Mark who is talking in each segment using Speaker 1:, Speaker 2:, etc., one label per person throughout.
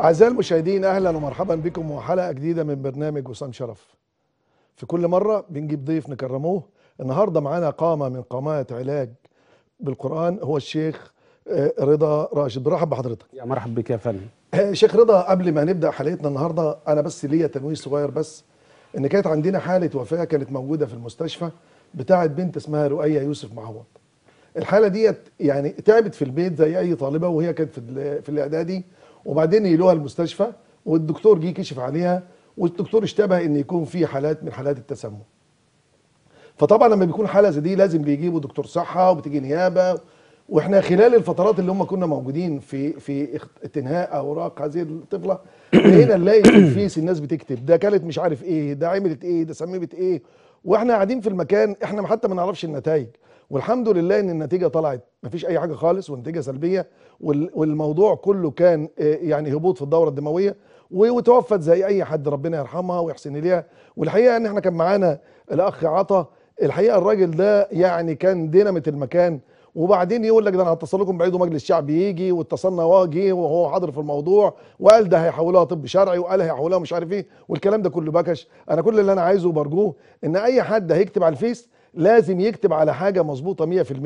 Speaker 1: أعزائي المشاهدين أهلا ومرحبا بكم وحلقة جديدة من برنامج وسام شرف في كل مرة بنجيب ضيف نكرموه النهاردة معانا قامة من قامات علاج بالقرآن هو الشيخ آه، رضا راشد برحب بحضرتك يا مرحب بك يا فندم آه، شيخ رضا قبل ما نبدأ حلقتنا النهاردة أنا بس ليا تنويه صغير بس إن كانت عندنا حالة وفاة كانت موجودة في المستشفى بتاعت بنت اسمها رؤية يوسف معوض الحالة ديت يعني تعبت في البيت زي أي طالبة وهي كانت في الإعدادي وبعدين يلوها المستشفى والدكتور جه كشف عليها والدكتور اشتبه ان يكون في حالات من حالات التسمم فطبعا لما بيكون حاله زي دي لازم بيجيبوا دكتور صحه وبتيجي نيابه واحنا خلال الفترات اللي هم كنا موجودين في في انهاء اوراق هذه الطفله لقينا نلاقي في الناس بتكتب ده كانت مش عارف ايه ده عملت ايه ده سممت ايه واحنا قاعدين في المكان احنا حتى ما نعرفش النتائج والحمد لله ان النتيجه طلعت مفيش اي حاجه خالص والنتيجه سلبيه والموضوع كله كان آه، يعني هبوط في الدوره الدمويه وتوفت زي اي حد ربنا يرحمها ويحسن اليها والحقيقه ان احنا كان معانا الاخ عطا الحقيقه الراجل ده يعني كان دينامه المكان وبعدين يقول لك ده انا هتصل لكم بعيد ومجلس الشعب يجي واتصلنا واجي وهو حاضر في الموضوع وقال ده هيحولوها طب شرعي وقال هيحولوها مش عارف ايه والكلام ده كله بكش انا كل اللي انا عايزه وبرجوه ان اي حد هيكتب على الفيس لازم يكتب على حاجه مظبوطه 100%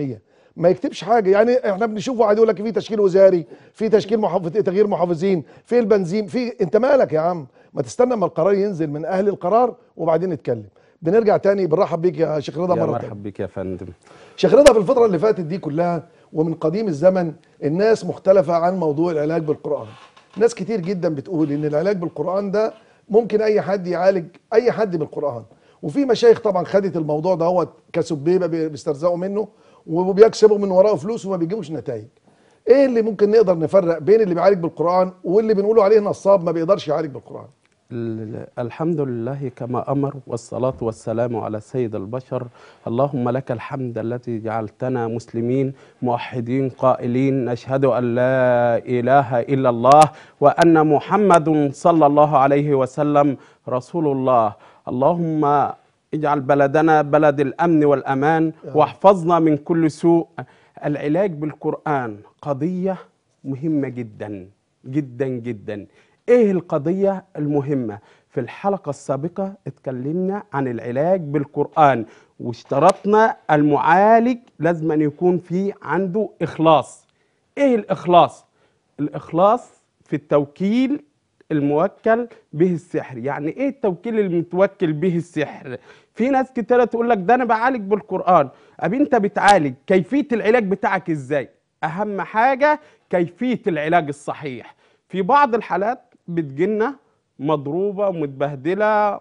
Speaker 1: ما يكتبش حاجه يعني احنا بنشوفه واحد يقول لك في تشكيل وزاري في تشكيل محافظ تغيير محافظين في البنزين في إيه؟ انت مالك يا عم ما تستنى ما القرار ينزل من اهل القرار وبعدين نتكلم بنرجع تاني بنرحب بيك يا شيخ رضا مره مرحب
Speaker 2: بيك يا فندم
Speaker 1: شيخ رضا في الفتره اللي فاتت دي كلها ومن قديم الزمن الناس مختلفه عن موضوع العلاج بالقران ناس كتير جدا بتقول ان العلاج بالقران ده ممكن اي حد يعالج اي حد بالقران وفي مشايخ طبعا خدت الموضوع ده هو كسبيبه بيسترزقوا منه وبيكسبوا من وراه فلوس وما بيجيبوش نتائج ايه اللي ممكن نقدر نفرق بين اللي بيعالج بالقران واللي بنقوله عليه نصاب ما بيقدرش يعالج بالقران
Speaker 2: الحمد لله كما أمر والصلاة والسلام على سيد البشر اللهم لك الحمد التي جعلتنا مسلمين موحدين قائلين نشهد أن لا إله إلا الله وأن محمد صلى الله عليه وسلم رسول الله اللهم اجعل بلدنا بلد الأمن والأمان آه. واحفظنا من كل سوء العلاج بالقرآن قضية مهمة جدا جدا جدا ايه القضية المهمة في الحلقة السابقة اتكلمنا عن العلاج بالقرآن واشترطنا المعالج لازم أن يكون في عنده إخلاص ايه الإخلاص؟ الإخلاص في التوكيل الموكل به السحر يعني ايه التوكيل المتوكل به السحر في ناس كتيرة تقول لك ده انا بعالج بالقرآن ابي انت بتعالج كيفية العلاج بتاعك ازاي اهم حاجة كيفية العلاج الصحيح في بعض الحالات بتجينا مضروبة متبهدلة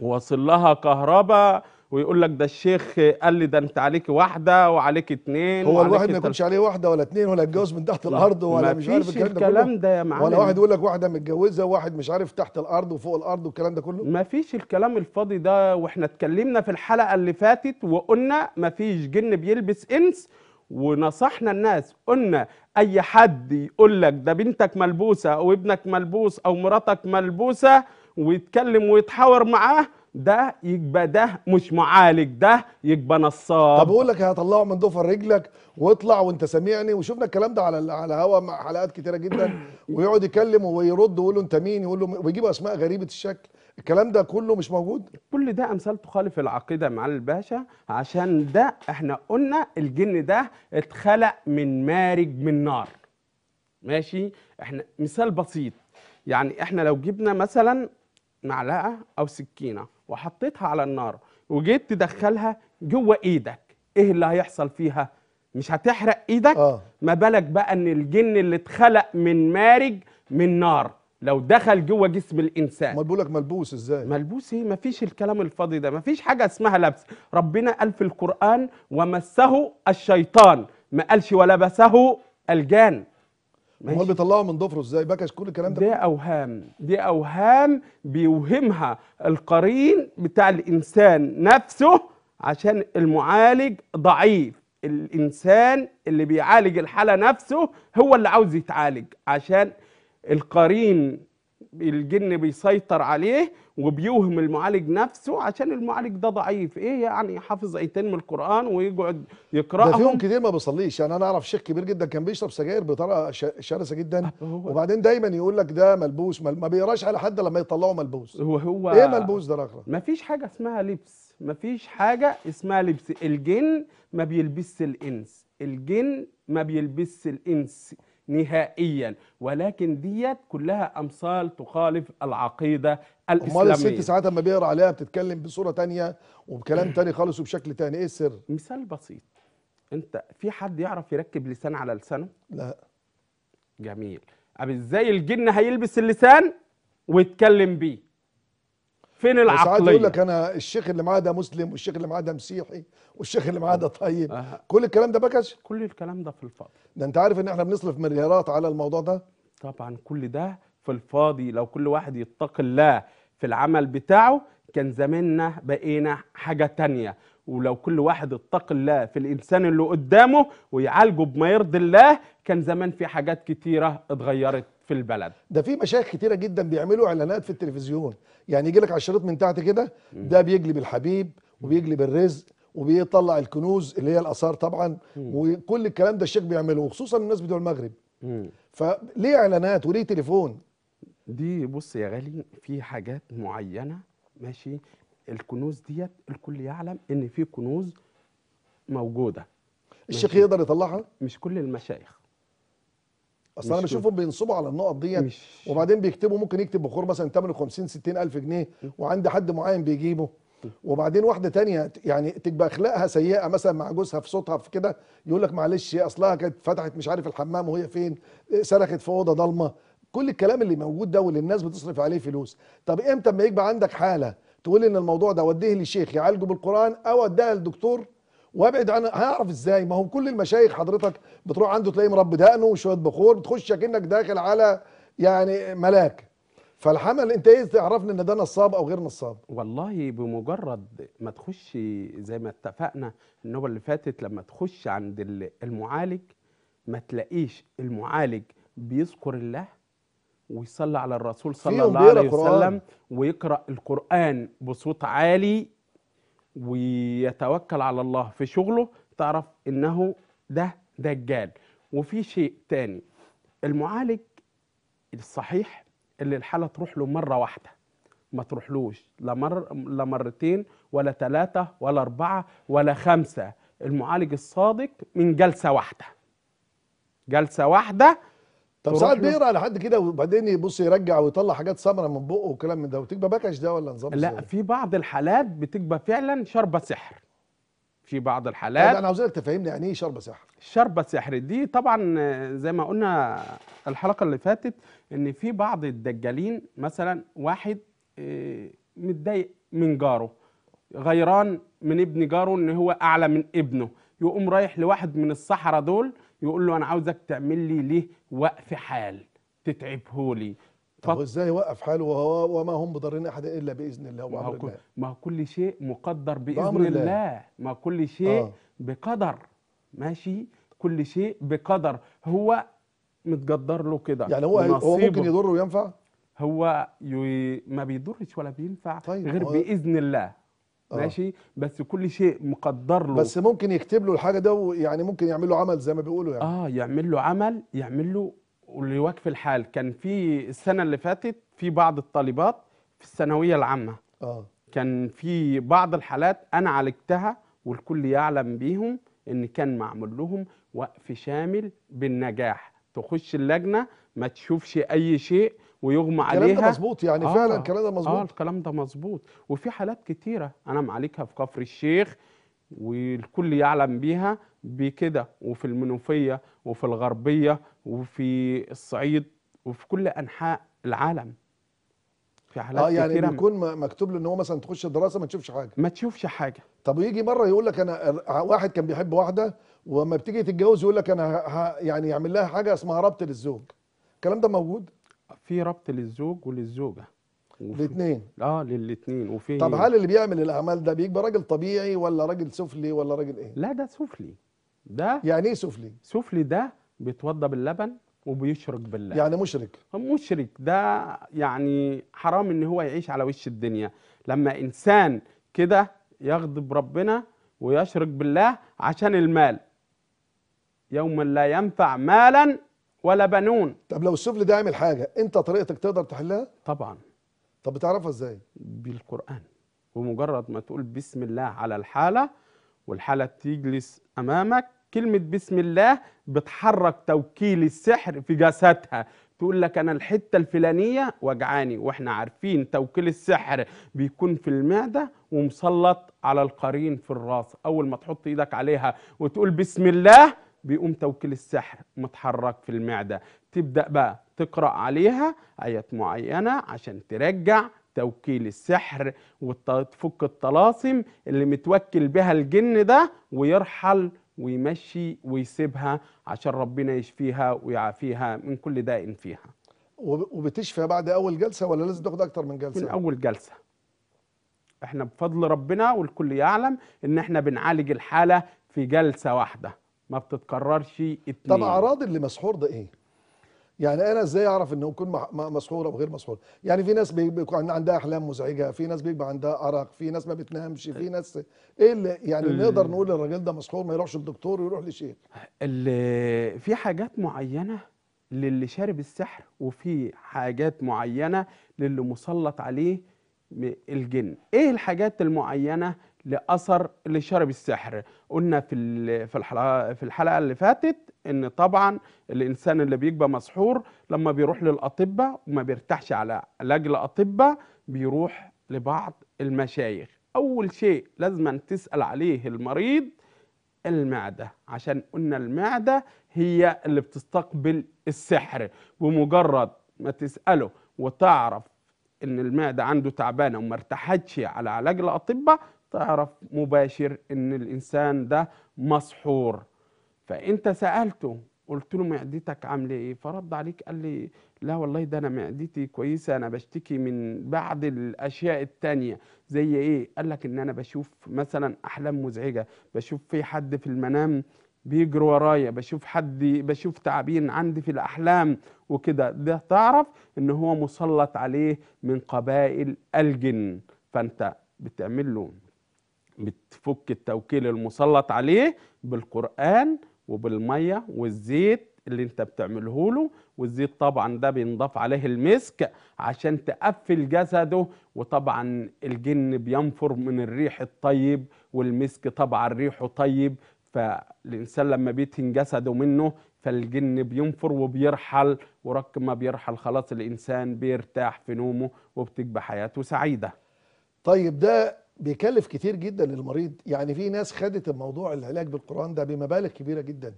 Speaker 2: واصل لها كهرباء ويقول لك ده الشيخ قال لي ده انت عليك واحده وعليك اثنين هو الواحد ما يكونش
Speaker 1: عليه واحده ولا اثنين ولا اتجوز من تحت الارض ولا مش عارف الكلام الكلام ده يا معلم ولا واحد يقول لك واحده متجوزه وواحد مش عارف تحت الارض وفوق الارض والكلام ده كله
Speaker 2: ما فيش الكلام الفاضي ده واحنا اتكلمنا في الحلقه اللي فاتت وقلنا ما فيش جن بيلبس انس ونصحنا الناس قلنا اي حد يقول لك ده بنتك ملبوسه او ابنك ملبوس او مراتك ملبوسه ويتكلم ويتحاور معاه ده يبقى ده مش معالج ده يبقى نصاب طب اقول لك إيه، هطلعه من ضفر
Speaker 1: رجلك واطلع وانت سامعني وشفنا الكلام ده على على هوا مع حلقات كتيره جدا
Speaker 2: ويقعد يكلم ويرد ويقول له انت مين يقول له ويجيب اسماء غريبه الشكل الكلام ده كله مش موجود كل ده امثال تخالف العقيده مع الباشا عشان ده احنا قلنا الجن ده اتخلق من مارج من نار ماشي احنا مثال بسيط يعني احنا لو جبنا مثلا معلقه او سكينه وحطيتها على النار وجيت تدخلها جوه ايدك ايه اللي هيحصل فيها مش هتحرق ايدك آه. ما بالك بقى ان الجن اللي اتخلق من مارج من نار لو دخل جوه جسم الانسان امال بيقول لك ملبوس ازاي ملبوس ايه مفيش الكلام الفاضي ده مفيش حاجه اسمها لبس ربنا قال في القران ومسه الشيطان ما قالش ولبسه الجان امال بيطلعوا من ضفره ازاي بكش كل الكلام ده دي اوهام دي اوهام بيوهمها القرين بتاع الانسان نفسه عشان المعالج ضعيف الانسان اللي بيعالج الحاله نفسه هو اللي عاوز يتعالج عشان القرين الجن بيسيطر عليه وبيوهم المعالج نفسه عشان المعالج ده ضعيف ايه يعني حافظ ايتين من القران ويقعد يقراهم ده فيهم
Speaker 1: كتير ما بيصليش يعني انا اعرف شيخ كبير جدا كان بيشرب سجاير بطريقه شرسه جدا وبعدين دايما يقول لك ده ملبوس ما بيقراش على حد لما يطلعه ملبوس هو هو ايه ملبوس
Speaker 2: ده الاخر ما فيش حاجه اسمها لبس ما فيش حاجه اسمها لبس الجن ما بيلبسش الانس الجن ما بيلبسش الانس نهائيا ولكن ديت كلها امثال تخالف العقيده الاسلاميه امال الست
Speaker 1: ساعات لما بيقرا عليها
Speaker 2: بتتكلم بصوره تانية وبكلام تاني خالص وبشكل تاني ايه السر مثال بسيط انت في حد يعرف يركب لسان على لسانه لا جميل اب ازاي الجن هيلبس اللسان ويتكلم بيه فين العقليه؟ ساعات يقول لك
Speaker 1: انا الشيخ اللي معاه ده مسلم والشيخ اللي معاه ده مسيحي والشيخ اللي معاه ده طيب أه. كل الكلام ده بكش كل الكلام ده في الفاضي ده انت عارف ان احنا بنصرف مليارات على الموضوع ده طبعا
Speaker 2: كل ده في الفاضي لو كل واحد يتقي الله في العمل بتاعه كان زماننا بقينا حاجه تانية ولو كل واحد اتقى الله في الانسان اللي قدامه ويعالجه بما يرضي الله كان زمان في حاجات كتيرة اتغيرت في البلد
Speaker 1: ده في مشايخ كتيرة جدا بيعملوا اعلانات في التلفزيون يعني يجي لك على الشريط من تحت كده ده بيجلب الحبيب وبيجلب الرزق وبيطلع الكنوز اللي هي الاثار طبعا وكل الكلام ده الشيخ بيعمله وخصوصا الناس بتوع المغرب فليه اعلانات وليه
Speaker 2: تليفون دي بص يا غالي في حاجات معينه ماشي الكنوز ديت الكل يعلم ان في كنوز موجوده الشيخ يقدر يطلعها مش كل المشايخ اصل انا بشوفهم بينصبوا على النقط
Speaker 1: ديت وبعدين بيكتبوا ممكن يكتب بخور مثلا 58 60 الف جنيه وعند حد معين بيجيبه وبعدين واحده تانية يعني تبقى اخلاقها سيئه مثلا مع جوزها في صوتها في كده يقول لك معلش اصلها كانت فتحت مش عارف الحمام وهي فين سرقت في اوضه ضلمه كل الكلام اللي موجود ده واللي الناس بتصرف عليه فلوس طب امتى اما يبقى عندك حاله تقول ان الموضوع ده وديه لشيخ يعالجه بالقران او وديها لدكتور وابعد عنها هعرف ازاي ما هو كل المشايخ حضرتك بتروح عنده تلاقيه مربي دقنه وشويه بخور بتخش كانك داخل على يعني ملاك فالحمل انت ايه تعرفني ان ده نصاب او غير نصاب
Speaker 2: والله بمجرد ما تخش زي ما اتفقنا النوبه اللي فاتت لما تخش عند المعالج ما تلاقيش المعالج بيذكر الله ويصلي على الرسول صلى الله عليه وسلم ويقرا القران بصوت عالي ويتوكل على الله في شغله تعرف انه ده دجال وفي شيء تاني المعالج الصحيح اللي الحالة تروح له مرة واحدة ما تروحلوش لا مر لا مرتين ولا ثلاثة ولا أربعة ولا خمسة المعالج الصادق من جلسة واحدة جلسة واحدة طب ساعات بيقرا على
Speaker 1: حد كده وبعدين يبص يرجع ويطلع حاجات سمرة من بقه والكلام من ده وتكبى بكش ده ولا نظام لا
Speaker 2: في بعض الحالات بتكبى فعلا شربة سحر في بعض الحالات طيب، انا عاوزك تفهمني يعني ايه شربة سحر شربة سحر دي طبعا زي ما قلنا الحلقه اللي فاتت ان في بعض الدجالين مثلا واحد آه، متضايق من جاره غيران من ابن جاره ان هو اعلى من ابنه يقوم رايح لواحد من الصحراء دول يقول له انا عاوزك تعمل لي ليه وقف حال تتعبه لي
Speaker 1: طب ازاي يوقف حاله وهو وما هم بضارين احد الا باذن الله وامر الله
Speaker 2: ما هو كل شيء مقدر باذن الله. الله ما كل شيء آه. بقدر ماشي كل شيء بقدر هو متقدر له كده يعني هو هو ممكن يضر وينفع هو ي... ما بيضرش ولا بينفع طيب غير باذن الله آه. ماشي بس كل شيء مقدر له بس
Speaker 1: ممكن يكتب له الحاجه
Speaker 2: ده ويعني
Speaker 1: ممكن يعمل له عمل زي ما بيقولوا يعني
Speaker 2: اه يعمل له عمل يعمل له وليوقف الحال كان في السنه اللي فاتت في بعض الطالبات في الثانويه العامه اه كان في بعض الحالات انا عالجتها والكل يعلم بيهم ان كان معمول لهم وقف شامل بالنجاح تخش اللجنه ما تشوفش اي شيء ويغمى عليها الكلام ده مظبوط يعني آه فعلا آه، الكلام ده مظبوط اه الكلام ده مظبوط وفي حالات كتيره انا معالجها في كفر الشيخ والكل يعلم بيها بكده وفي المنوفيه وفي الغربيه وفي الصعيد وفي كل انحاء العالم في حالات اه يعني كتيرة
Speaker 1: بيكون مكتوب له ان هو مثلا تخش دراسه ما تشوفش حاجه ما تشوفش حاجه طب ويجي مره يقول لك انا واحد كان بيحب واحده وما بتيجي تتجوز يقول لك انا يعني يعمل لها حاجه اسمها ربط للزوج الكلام ده موجود في ربط للزوج وللزوجه الاثنين
Speaker 2: اه للاثنين وفي طب هل اللي
Speaker 1: بيعمل الاعمال ده بيبقى راجل طبيعي ولا راجل سفلي ولا راجل ايه لا ده سفلي
Speaker 2: ده يعني ايه سفلي سفلي ده بيتوضى باللبن وبيشرك بالله يعني مشرك مشرك ده يعني حرام ان هو يعيش على وش الدنيا لما انسان كده يغضب ربنا ويشرك بالله عشان المال يوما لا ينفع مالا ولا بنون طب لو السفل ده عامل حاجه انت طريقتك تقدر تحلها طبعا طب بتعرفها ازاي بالقران بمجرد ما تقول بسم الله على الحاله والحاله تجلس امامك كلمه بسم الله بتحرك توكيل السحر في جسدها تقول لك انا الحته الفلانيه وجعاني واحنا عارفين توكيل السحر بيكون في المعده ومسلط على القرين في الراس اول ما تحط ايدك عليها وتقول بسم الله بيقوم توكيل السحر متحرك في المعدة تبدأ بقى تقرأ عليها آيات معينة عشان ترجع توكيل السحر وتفك الطلاسم اللي متوكل بها الجن ده ويرحل ويمشي ويسيبها عشان ربنا يشفيها ويعافيها من كل داء فيها وبتشفى
Speaker 1: بعد اول جلسه ولا لازم تاخد اكتر من جلسه
Speaker 2: من اول جلسه احنا بفضل ربنا والكل يعلم ان احنا بنعالج الحاله في جلسه واحده ما بتتكررش اتنين طب اعراض
Speaker 1: اللي مسحور ده ايه؟ يعني انا ازاي اعرف انه يكون مسحور او غير مسحور؟ يعني في ناس بيكون عندها احلام مزعجه، في ناس بيبقى عندها ارق، في ناس ما بتنامش، في إيه. ناس ايه اللي يعني نقدر نقول الراجل ده مسحور ما يروحش للدكتور ويروح لشيخ؟
Speaker 2: في حاجات معينه للي شارب السحر وفي حاجات معينه للي مسلط عليه الجن، ايه الحاجات المعينه لاثر لشرب السحر قلنا في في الحلقه في الحلقه اللي فاتت ان طبعا الانسان اللي بيبقى مسحور لما بيروح للاطباء وما بيرتاحش على علاج الاطباء بيروح لبعض المشايخ اول شيء لازم تسال عليه المريض المعده عشان قلنا المعده هي اللي بتستقبل السحر بمجرد ما تساله وتعرف ان المعده عنده تعبانه وما ارتاحتش على علاج الاطباء تعرف مباشر ان الانسان ده مسحور فانت سالته قلت له معدتك عامله ايه فرد عليك قال لي لا والله ده انا معدتي كويسه انا بشتكي من بعض الاشياء التانية زي ايه قال لك ان انا بشوف مثلا احلام مزعجه بشوف في حد في المنام بيجري ورايا بشوف حد بشوف تعابين عندي في الاحلام وكده ده تعرف ان هو مسلط عليه من قبائل الجن فانت بتعمل له بتفك التوكيل المسلط عليه بالقرآن وبالمية والزيت اللي انت بتعمله له والزيت طبعا ده بينضاف عليه المسك عشان تقفل جسده وطبعا الجن بينفر من الريح الطيب والمسك طبعا ريحه طيب فالإنسان لما بيتهن جسده منه فالجن بينفر وبيرحل ورك ما بيرحل خلاص الإنسان بيرتاح في نومه وبتبقى حياته سعيدة طيب ده
Speaker 1: بيكلف كتير جدا للمريض يعني في ناس خدت الموضوع العلاج بالقرآن ده بمبالغ كبيرة جدا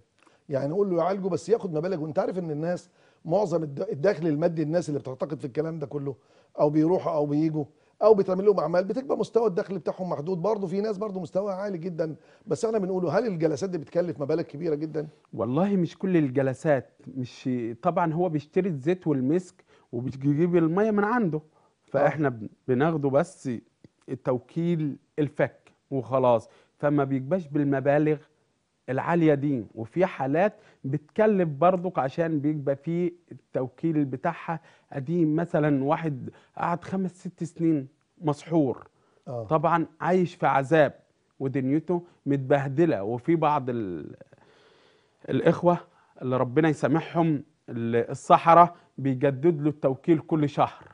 Speaker 1: يعني نقول له يعالجه بس ياخد مبالغ وانت عارف ان الناس معظم الدخل المادي الناس اللي بتعتقد في الكلام ده كله او بيروحوا او بيجوا او بتعمل لهم اعمال بتبقى مستوى الدخل بتاعهم محدود برضه في ناس برضه مستوى عالي جدا بس احنا بنقوله هل الجلسات دي بتكلف مبالغ كبيره
Speaker 2: جدا والله مش كل الجلسات مش طبعا هو بيشتري الزيت والمسك وبيجيب الميه من عنده فاحنا بناخده بس التوكيل الفك وخلاص فما بيجبش بالمبالغ العالية دي وفي حالات بتكلف برضك عشان بيبقى فيه التوكيل بتاعها قديم مثلا واحد قعد خمس ست سنين مسحور أوه. طبعا عايش في عذاب ودنيته متبهدلة وفي بعض الإخوة اللي ربنا يسامحهم الصحراء بيجدد له التوكيل كل شهر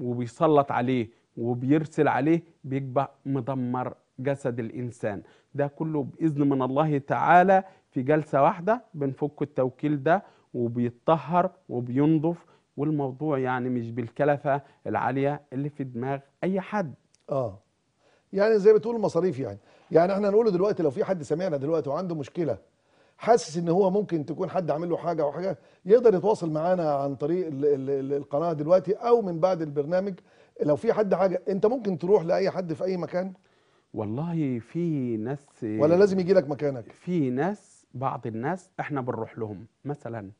Speaker 2: وبيسلط عليه وبيرسل عليه بيبقى مدمر جسد الإنسان ده كله بإذن من الله تعالى في جلسة واحدة بنفك التوكيل ده وبيتطهر وبينضف والموضوع يعني مش بالكلفة العالية اللي في دماغ أي حد آه
Speaker 1: يعني زي بتقول مصاريف يعني يعني احنا نقوله دلوقتي لو في حد سمعنا دلوقتي وعنده مشكلة حاسس ان هو ممكن تكون حد عامل له حاجه او حاجه يقدر يتواصل معانا عن طريق القناه دلوقتي او من بعد البرنامج لو في حد حاجه انت ممكن تروح لاي حد في اي
Speaker 2: مكان والله في ناس ولا لازم
Speaker 1: يجي لك مكانك
Speaker 2: في ناس بعض الناس احنا بنروح لهم مثلا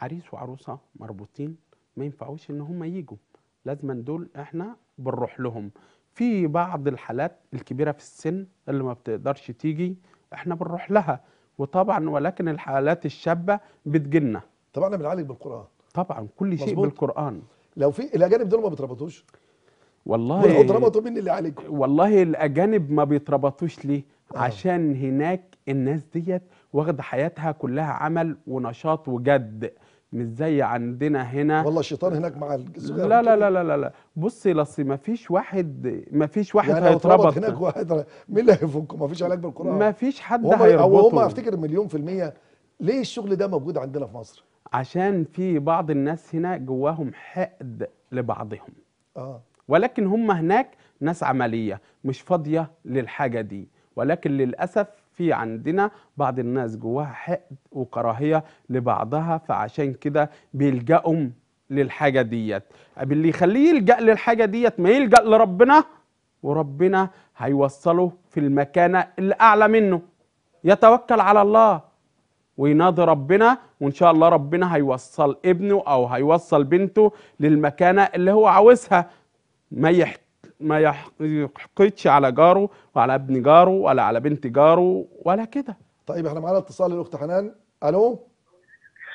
Speaker 2: عريس وعروسه مربوطين ما ينفعوش ان هم يجوا لازما دول احنا بنروح لهم في بعض الحالات الكبيره في السن اللي ما بتقدرش تيجي احنا بنروح لها وطبعا ولكن الحالات الشابه بتجيلنا طبعا احنا
Speaker 1: بنعالج بالقران
Speaker 2: طبعا كل شيء مزبوط.
Speaker 1: بالقران لو في الاجانب دول ما بتربطوش
Speaker 2: والله ولو مني اللي عليكم والله الاجانب ما بيتربطوش ليه آه. عشان هناك الناس ديت واخده حياتها كلها عمل ونشاط وجد مش زي عندنا هنا والله الشيطان هناك مع الصغير لا لا لا لا لا, لا. بصي لصي ما فيش واحد ما فيش واحد يعني هيتربط هناك
Speaker 1: واحد مين اللي هيفك ما فيش علاج بالقران ما فيش حد هيربطه وهم افتكر مليون في المية ليه الشغل ده موجود عندنا في مصر
Speaker 2: عشان في بعض الناس هنا جواهم حقد لبعضهم اه ولكن هم هناك ناس عملية مش فاضية للحاجة دي ولكن للأسف في عندنا بعض الناس جواها حقد وكراهية لبعضها فعشان كده بيلجأوا للحاجة ديت اللي يخليه يلجأ للحاجة ديت ما يلجأ لربنا وربنا هيوصله في المكانة اللي أعلى منه يتوكل على الله وينادي ربنا وإن شاء الله ربنا هيوصل ابنه أو هيوصل بنته للمكانة اللي هو عاوزها ما يحت ما يحقدش على جاره وعلى ابن جاره ولا على بنت جاره ولا كده طيب احنا معانا اتصال للاخت حنان الو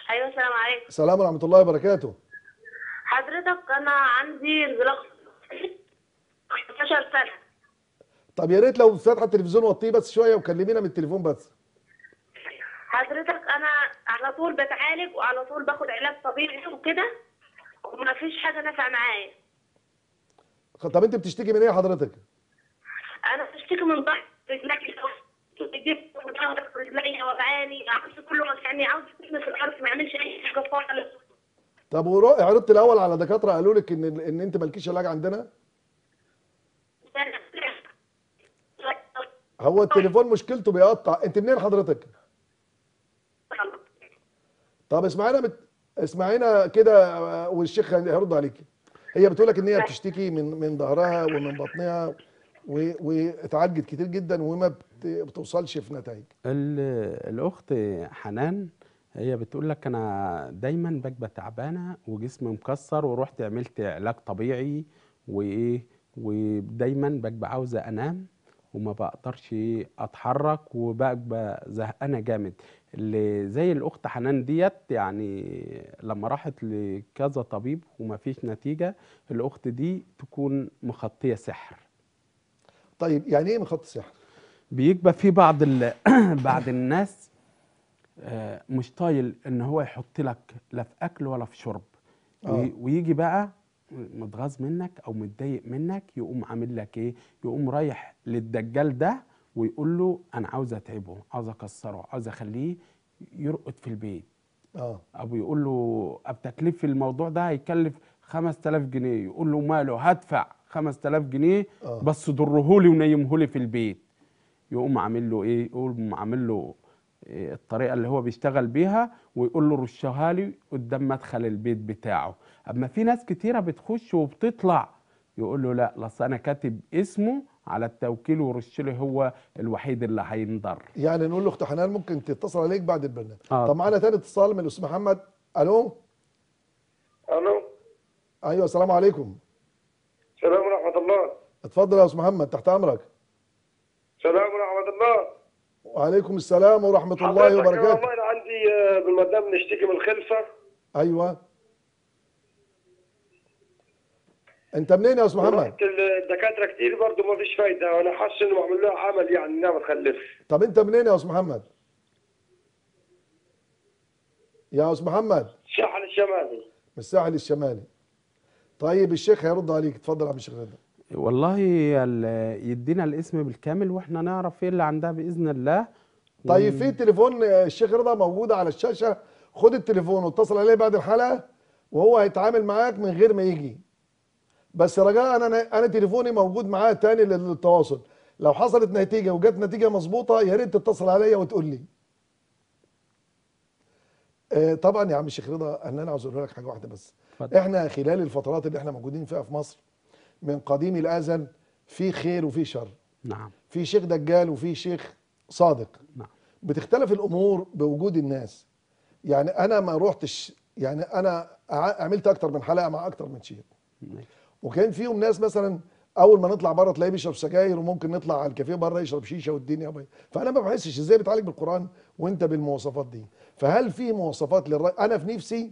Speaker 3: ايوه السلام عليكم
Speaker 2: السلام ورحمه الله وبركاته
Speaker 3: حضرتك انا عندي انزلاق 15 سنه
Speaker 1: طب يا ريت لو فاتحه التلفزيون وطيه بس شويه وكلمينا من التليفون بس
Speaker 3: حضرتك انا على طول بتعالج وعلى طول باخد علاج طبيعي وكده وما فيش حاجه نافعه معايا
Speaker 1: طب انت بتشتكي من ايه حضرتك؟
Speaker 3: انا بشتكي من ضعف رجلي رجلي وجعاني عاوز كله يعني عاوز في الارض ما عملش اي حاجه خالص
Speaker 1: طب عرضت الاول على دكاتره قالوا لك ان ان انت مالكيش علاج عندنا؟ هو التليفون مشكلته بيقطع انت منين حضرتك؟ طب اسمعينا مت... اسمعينا كده آه، والشيخ هيرد عليكي هي بتقول لك ان هي بتشتكي من من ظهرها ومن بطنها واتعجت كتير جدا وما بتوصلش في نتائج
Speaker 2: الاخت حنان هي بتقول لك انا دايما بكبه تعبانه وجسمي مكسر ورحت عملت علاج طبيعي وايه ودايما بكبه عاوزه انام وما بقدرش اتحرك وبقى زهقانه جامد اللي زي الاخت حنان ديت يعني لما راحت لكذا طبيب ومفيش نتيجه الاخت دي تكون مخطيه سحر طيب يعني ايه مخطي سحر بيجبى في بعض ال... بعض الناس آه، مش طايل ان هو يحط لك لا في اكل ولا في شرب أوه. ويجي بقى متغاظ منك او متضايق منك يقوم عامل لك ايه يقوم رايح للدجال ده ويقول له انا عاوز اتعبه عاوز اكسره عاوز اخليه يرقد في البيت اه ابو يقول له في الموضوع ده هيكلف 5000 جنيه يقول له ماله هدفع 5000 جنيه آه. بس ضرهولي ونيمهولي في البيت يقوم عامل له ايه يقوم عامل له إيه الطريقه اللي هو بيشتغل بيها ويقول له رشها لي قدام مدخل البيت بتاعه اما في ناس كتيره بتخش وبتطلع يقول له لا لص انا كاتب اسمه على التوكيل ورشلي هو الوحيد اللي هينضر
Speaker 1: يعني نقول له اخت حنان ممكن تتصل عليك بعد البرنامج آه. طب معانا ثاني اتصال من الاستاذ محمد الو الو ايوه السلام عليكم
Speaker 3: السلام ورحمه الله
Speaker 1: اتفضل يا استاذ محمد تحت امرك
Speaker 3: السلام ورحمه الله
Speaker 1: وعليكم السلام ورحمه الله وبركاته والله
Speaker 3: انا عندي آه، بالمدام نشتكي من الخلفه
Speaker 1: ايوه انت منين يا استاذ محمد؟ رحت
Speaker 3: الدكاتره كتير برضه ما فيش فايده وانا حاسس انه معمول لها عمل يعني انها ما تخلفش
Speaker 1: طب انت منين يا استاذ محمد؟ يا استاذ محمد
Speaker 3: الساحل الشمالي من
Speaker 1: الساحل الشمالي طيب الشيخ هيرد عليك اتفضل يا عم الشيخ رضا
Speaker 2: والله يدينا الاسم بالكامل واحنا نعرف ايه اللي عندها باذن الله طيب في تليفون الشيخ
Speaker 1: رضا موجود على الشاشه خد التليفون واتصل عليه بعد الحلقه وهو هيتعامل معاك من غير ما يجي بس رجاء انا انا تليفوني موجود معايا تاني للتواصل لو حصلت نتيجه وجت نتيجه مظبوطه يا ريت تتصل عليا وتقول لي آه، طبعا يا عم الشيخ رضا ان انا عاوز اقول لك حاجه واحده بس فضل. احنا خلال الفترات اللي احنا موجودين فيها في مصر من قديم الازل في خير وفي شر نعم في شيخ دجال وفي شيخ صادق نعم بتختلف الامور بوجود الناس يعني انا ما روحتش يعني انا عملت اكتر من حلقه مع اكتر من شيخ وكان فيهم ناس مثلا اول ما نطلع بره تلاقيه بيشرب سجاير وممكن نطلع على الكافيه بره يشرب شيشه والدنيا بي. فانا ما بحسش ازاي بتعالج بالقران وانت بالمواصفات دي فهل في مواصفات للراي انا في نفسي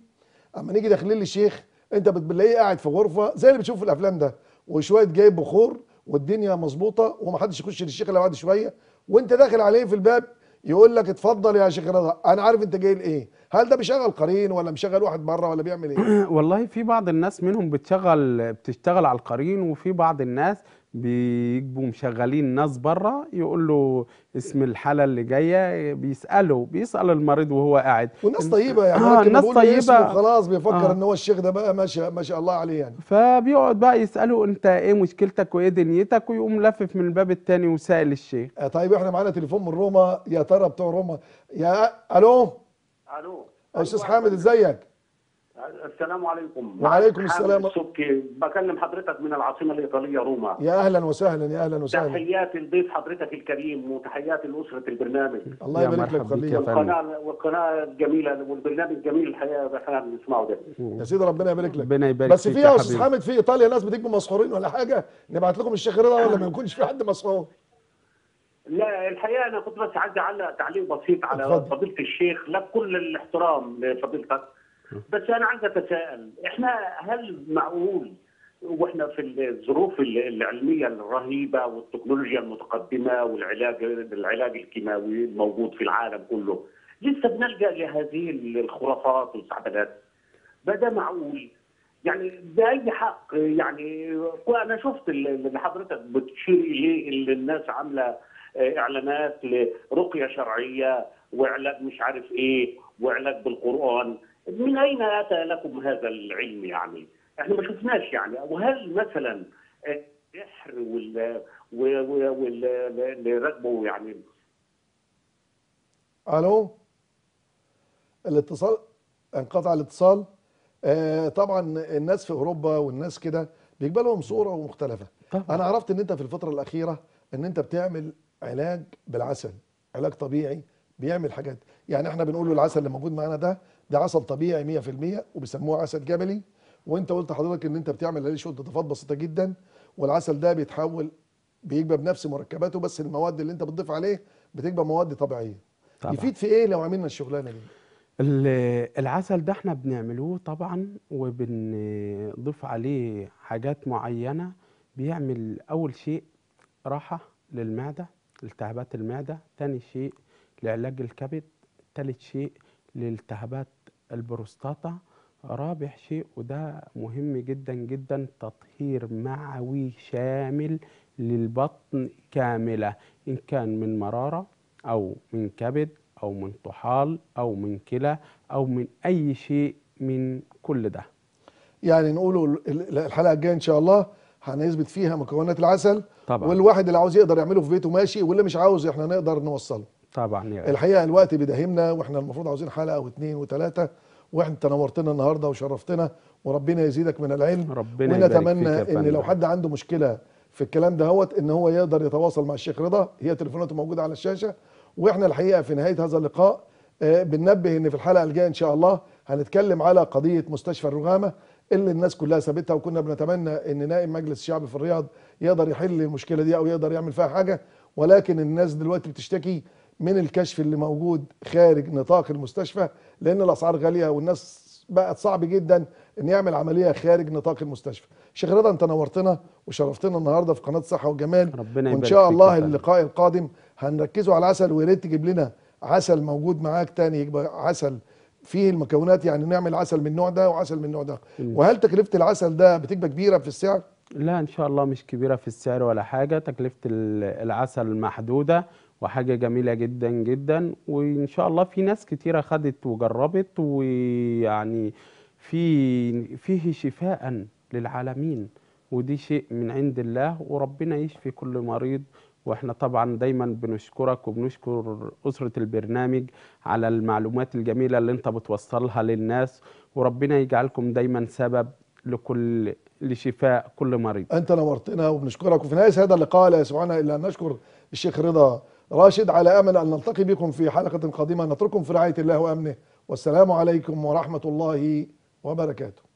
Speaker 1: اما نيجي داخلين للشيخ انت بتلاقيه قاعد في غرفه زي اللي بتشوف في الافلام ده وشويه جايب بخور والدنيا مظبوطه ومحدش يخش للشيخ الا بعد شويه وانت داخل عليه في الباب يقول لك اتفضل يا شيخ رضا انا عارف انت جاي لايه هل ده بيشغل قرين ولا مشغل واحد بره ولا بيعمل ايه
Speaker 2: والله في بعض الناس منهم بتشغل بتشتغل على القرين وفي بعض الناس بيبقوا مشغلين ناس بره يقول له اسم الحاله اللي جايه بيساله بيسال المريض وهو قاعد والناس طيبه يعني آه الناس إيه، طيبه
Speaker 1: خلاص بيفكر آه ان هو الشيخ ده بقى ما شاء ما شاء الله عليه يعني
Speaker 2: فبيقعد بقى يساله انت ايه مشكلتك وايه دنيتك ويقوم لافف من الباب الثاني وسائل الشيخ
Speaker 1: آه طيب احنا معانا تليفون من روما يا ترى بتوع روما يا الو الو استاذ أيوة، حامد ازيك
Speaker 3: السلام عليكم وعليكم السلام السبكي بكلم حضرتك من العاصمه الايطاليه روما
Speaker 1: يا اهلا وسهلا يا اهلا وسهلا
Speaker 3: تحياتي لضيف حضرتك الكريم وتحياتي لاسره البرنامج الله يبارك لك خليك والقناه والقناه الجميله والبرنامج الجميل الحقيقه احنا بنسمعه ده يا
Speaker 1: سيدي ربنا يبارك لك ربنا يبارك بس في يا استاذ حامد في ايطاليا ناس بتجيب مسحورين ولا حاجه نبعت لكم الشيخ رضا ولا ما يكونش في حد
Speaker 3: مسحور لا الحقيقه انا كنت بس عايز اعلق تعليق بسيط على فضيله الشيخ لا بكل الاحترام لفضيلتك بس انا عايز اتساءل احنا هل معقول واحنا في الظروف العلميه الرهيبه والتكنولوجيا المتقدمه والعلاج العلاج الكيماوي الموجود في العالم كله لسه بنلجا لهذه الخرافات والسعبدات بدا معقول يعني باي حق يعني انا شفت اللي حضرتك بتشير اليه اللي الناس عامله آه، اعلانات لرقيه شرعيه وعلاج مش عارف ايه وعلاج بالقران من اين اتى لكم هذا العلم يعني؟ احنا ما شفناش يعني وهل مثلا السحر وال وال راكبه يعني
Speaker 1: الو الاتصال انقطع الاتصال آه طبعا الناس في اوروبا والناس كده بيقبلهم صوره مختلفه انا عرفت ان انت في الفتره الاخيره ان انت بتعمل علاج بالعسل علاج طبيعي بيعمل حاجات يعني احنا بنقول له العسل اللي موجود معانا ده ده عسل طبيعي 100% وبيسموه عسل جبلي وانت قلت حضرتك ان انت بتعمل عليه شويه اضافات بسيطه جدا والعسل ده بيتحول بيجبى بنفس مركباته بس المواد اللي انت بتضيف عليه بتجبى مواد طبيعيه طبعا. يفيد في ايه لو عملنا الشغلانه دي
Speaker 2: العسل ده احنا بنعملوه طبعا وبنضيف عليه حاجات معينه بيعمل اول شيء راحه للمعده التهابات المعدة ثاني شيء لعلاج الكبد ثالث شيء لالتهابات البروستاتا رابع شيء وده مهم جدا جدا تطهير معوي شامل للبطن كاملة إن كان من مرارة أو من كبد أو من طحال أو من كلى أو من أي شيء من كل ده
Speaker 1: يعني نقوله الحلقة الجاية إن شاء الله هنثبت فيها مكونات العسل طبعا والواحد اللي عاوز يقدر يعمله في بيته ماشي واللي مش عاوز احنا نقدر نوصله طبعا يعني. الحقيقه الوقت بيداهمنا واحنا المفروض عاوزين حلقه واثنين وثلاثه واحنا نورتنا النهارده وشرفتنا وربنا يزيدك من العلم
Speaker 2: ربنا ونتمنى ان لو
Speaker 1: حد عنده مشكله في الكلام دهوت ان هو يقدر يتواصل مع الشيخ رضا هي تليفوناته موجوده على الشاشه واحنا الحقيقه في نهايه هذا اللقاء آه، بننبه ان في الحلقه الجايه ان شاء الله هنتكلم على قضيه مستشفى الرغامه اللي الناس كلها سابتها وكنا بنتمنى ان نائب مجلس الشعب في الرياض يقدر يحل المشكله دي او يقدر يعمل فيها حاجه ولكن الناس دلوقتي بتشتكي من الكشف اللي موجود خارج نطاق المستشفى لان الاسعار غاليه والناس بقت صعب جدا ان يعمل عمليه خارج نطاق المستشفى شيخ رضا انت نورتنا وشرفتنا النهارده في قناه صحه وجمال ربنا وان شاء الله اللقاء القادم هنركزه على العسل ويا ريت تجيب لنا عسل موجود معاك تاني يبقى عسل فيه المكونات يعني نعمل عسل من النوع ده وعسل من النوع ده وهل تكلفه
Speaker 2: العسل ده بتبقى كبيره في السعر لا ان شاء الله مش كبيره في السعر ولا حاجه تكلفه العسل محدوده وحاجه جميله جدا جدا وان شاء الله في ناس كتيره خدت وجربت ويعني في فيه شفاء للعالمين ودي شيء من عند الله وربنا يشفي كل مريض واحنا طبعا دايما بنشكرك وبنشكر أسرة البرنامج على المعلومات الجميلة اللي انت بتوصلها للناس وربنا يجعلكم دايما سبب لكل لشفاء كل مريض
Speaker 1: انت نورتنا وبنشكرك وفي نهايه هذا اللقاء لا يسمعنا الا ان نشكر الشيخ رضا راشد على امل ان نلتقي بكم في حلقه قادمه نترككم في رعايه الله وامنه والسلام عليكم ورحمه الله وبركاته